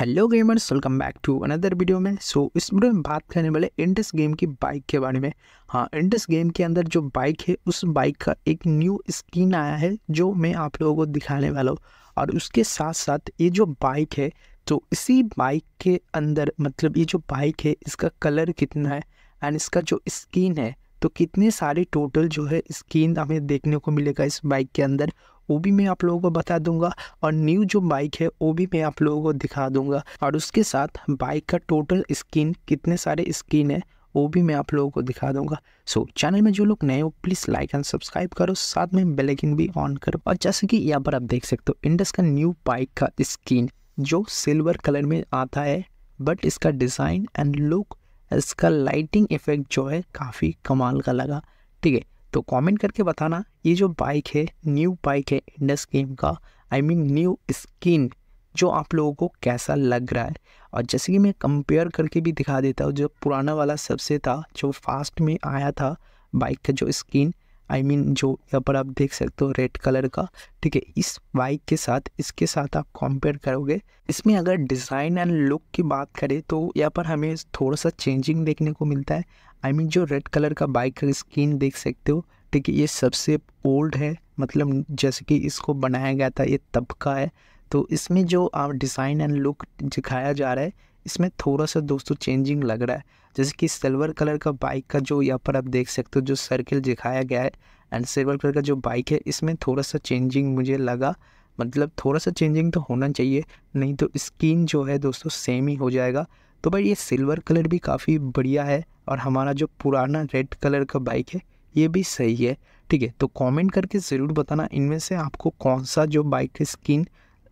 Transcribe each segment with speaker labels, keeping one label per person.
Speaker 1: hello gamers welcome back to another video में so so, इस video में बात करने वाले इंडस गेम की बाइक के बारे में हाँ इंडस गेम के अंदर जो बाइक है उस बाइक का एक न्यू स्किन आया है जो मैं आप लोगों को दिखाने वाला हूँ और उसके साथ साथ ये जो बाइक है तो इसी बाइक के अंदर मतलब ये जो बाइक है इसका कलर कितना है एंड इसका जो स्किन है तो कितने सारे टोटल जो है स्किन हमें देखने को मिलेगा इस बाइक के अंदर वो भी मैं आप लोगों को बता दूंगा और न्यू जो बाइक है वो भी मैं आप लोगों को दिखा दूंगा और उसके साथ बाइक का टोटल स्किन कितने सारे स्किन है वो भी मैं आप लोगों को दिखा दूंगा सो so, चैनल में जो लोग नए हो प्लीज़ लाइक एंड सब्सक्राइब करो साथ में बेलेकिन भी ऑन करो और जैसे कि यहाँ पर आप देख सकते हो इंडस का न्यू बाइक का स्किन जो सिल्वर कलर में आता है बट इसका डिज़ाइन एंड लुक इसका लाइटिंग इफेक्ट जो है काफ़ी कमाल का लगा ठीक है तो कमेंट करके बताना ये जो बाइक है न्यू बाइक है इंडस गेम का आई मीन न्यू स्किन जो आप लोगों को कैसा लग रहा है और जैसे कि मैं कंपेयर करके भी दिखा देता हूँ जो पुराना वाला सबसे था जो फास्ट में आया था बाइक का जो skin I I mean mean, जो यहाँ पर आप देख सकते हो रेड कलर का ठीक है इस बाइक के साथ इसके साथ आप कंपेयर करोगे इसमें अगर डिज़ाइन एंड लुक की बात करें तो यहाँ पर हमें थोड़ा सा चेंजिंग देखने को मिलता है आई I मीन mean, जो रेड कलर का बाइक का स्क्रीन देख सकते हो ठीक है ये सबसे ओल्ड है मतलब जैसे कि इसको बनाया गया था ये तबका है तो इसमें जो आप डिज़ाइन एंड लुक दिखाया जा रहा है इसमें थोड़ा सा दोस्तों चेंजिंग लग रहा है जैसे कि सिल्वर कलर का बाइक का जो यहाँ पर आप देख सकते हो जो सर्किल दिखाया गया है एंड सिल्वर कलर का जो बाइक है इसमें थोड़ा सा चेंजिंग मुझे लगा मतलब थोड़ा सा चेंजिंग तो होना चाहिए नहीं तो स्किन जो है दोस्तों सेम ही हो जाएगा तो भाई ये सिल्वर कलर भी काफ़ी बढ़िया है और हमारा जो पुराना रेड कलर का बाइक है ये भी सही है ठीक है तो कमेंट करके ज़रूर बताना इनमें से आपको कौन सा जो बाइक का स्किन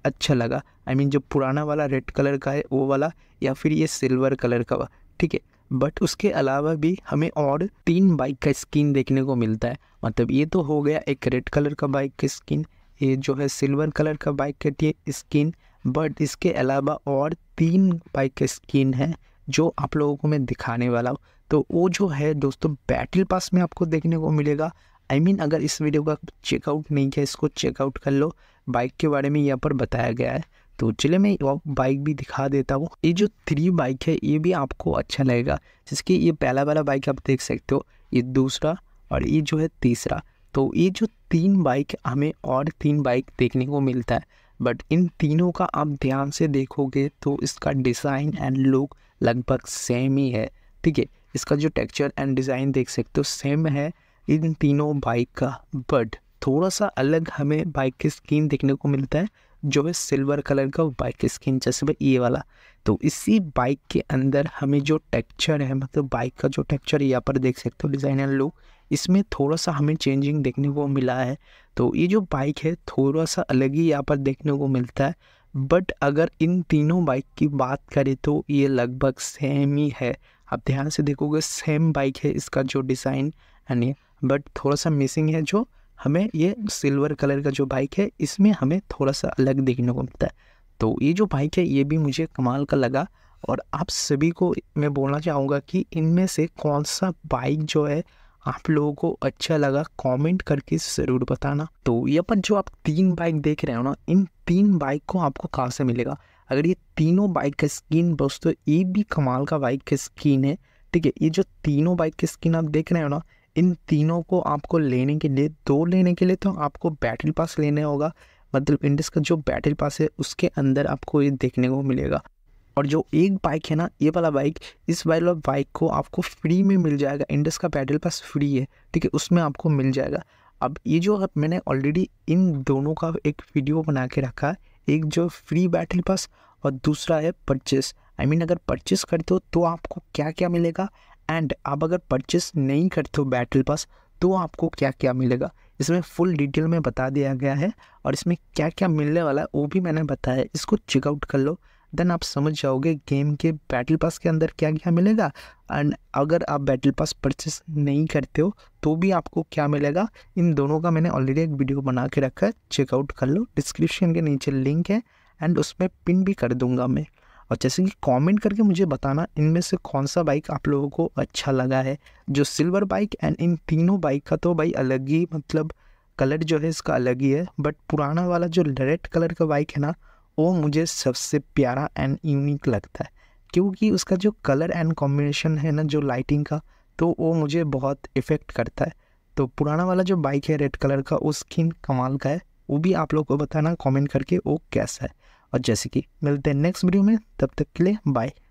Speaker 1: अच्छा लगा आई I मीन mean, जो पुराना वाला रेड कलर का है वो वाला या फिर ये सिल्वर कलर का वा ठीक है बट उसके अलावा भी हमें और तीन बाइक का स्किन देखने को मिलता है मतलब ये तो हो गया एक रेड कलर का बाइक का स्किन ये जो है सिल्वर कलर का बाइक का स्किन बट इसके अलावा और तीन बाइक का स्किन है जो आप लोगों को मैं दिखाने वाला हूँ तो वो जो है दोस्तों बैटल पास में आपको देखने को मिलेगा आई I मीन mean, अगर इस वीडियो का चेकआउट नहीं किया इसको चेकआउट कर लो बाइक के बारे में यहाँ पर बताया गया है तो चलिए मैं बाइक भी दिखा देता हूँ ये जो थ्री बाइक है ये भी आपको अच्छा लगेगा जिसकी ये पहला वाला बाइक आप देख सकते हो ये दूसरा और ये जो है तीसरा तो ये जो तीन बाइक हमें और तीन बाइक देखने को मिलता है बट इन तीनों का आप ध्यान से देखोगे तो इसका डिज़ाइन एंड लुक लगभग सेम ही है ठीक है इसका जो टेक्चर एंड डिज़ाइन देख सकते हो सेम है इन तीनों बाइक का बट थोड़ा सा अलग हमें बाइक की स्क्रीन देखने को मिलता है जो है सिल्वर कलर का बाइक की स्क्रीन जैसे भाई ये वाला तो इसी बाइक के अंदर हमें जो टेक्चर है मतलब बाइक का जो टेक्चर यहाँ पर देख सकते हो डिज़ाइनर लुक इसमें थोड़ा सा हमें चेंजिंग देखने को मिला है तो ये जो बाइक है थोड़ा सा अलग ही यहाँ पर देखने को मिलता है बट अगर इन तीनों बाइक की बात करें तो ये लगभग सेम ही है आप ध्यान से देखोगे सेम बाइक है इसका जो डिज़ाइन यानी बट थोड़ा सा मिसिंग है जो हमें ये सिल्वर कलर का जो बाइक है इसमें हमें थोड़ा सा अलग देखने को मिलता है तो ये जो बाइक है ये भी मुझे कमाल का लगा और आप सभी को मैं बोलना चाहूँगा कि इनमें से कौन सा बाइक जो है आप लोगों को अच्छा लगा कमेंट करके ज़रूर बताना तो ये पर जो आप तीन बाइक देख रहे हो ना इन तीन बाइक को आपको कहाँ से मिलेगा अगर ये तीनों बाइक का स्किन दोस्तों ये भी कमाल का बाइक का स्किन है ठीक है ये जो तीनों बाइक की स्किन आप देख रहे हो ना इन तीनों को आपको लेने के लिए दो लेने के लिए तो आपको बैटल पास लेने होगा मतलब इंडस का जो बैटल पास है उसके अंदर आपको ये देखने को मिलेगा और जो एक बाइक है ना ये वाला बाइक इस वाला बाइक को आपको फ्री में मिल जाएगा इंडस का बैटल पास फ्री है ठीक है उसमें आपको मिल जाएगा अब ये जो मैंने ऑलरेडी इन दोनों का एक वीडियो बना के रखा है एक जो फ्री बैटल पास और दूसरा है purchase I I mean mean, अगर परचेस करते हो तो आपको क्या क्या मिलेगा एंड आप अगर परचेस नहीं करते हो बैटल पास तो आपको क्या क्या मिलेगा इसमें फुल डिटेल में बता दिया गया है और इसमें क्या क्या मिलने वाला है वो भी मैंने बताया इसको चेकआउट कर लो देन आप समझ जाओगे गेम के बैटल पास के अंदर क्या क्या मिलेगा एंड अगर आप बैटल पास परचेस नहीं करते हो तो भी आपको क्या मिलेगा इन दोनों का मैंने ऑलरेडी एक वीडियो बना के रखा है चेकआउट कर लो डिस्क्रिप्शन के नीचे लिंक है एंड उसमें पिन भी कर दूंगा मैं और जैसे कि कमेंट करके मुझे बताना इनमें से कौन सा बाइक आप लोगों को अच्छा लगा है जो सिल्वर बाइक एंड इन तीनों बाइक का तो भाई अलग ही मतलब कलर जो है इसका अलग ही है बट पुराना वाला जो रेड कलर का बाइक है ना वो मुझे सबसे प्यारा एंड यूनिक लगता है क्योंकि उसका जो कलर एंड कॉम्बिनेशन है ना जो लाइटिंग का तो वो मुझे बहुत इफ़ेक्ट करता है तो पुराना वाला जो बाइक है रेड कलर का वो स्किन कमाल का है वो भी आप लोग को बताना कमेंट करके वो कैसा है और जैसे कि मिलते हैं नेक्स्ट वीडियो में तब तक के लिए बाय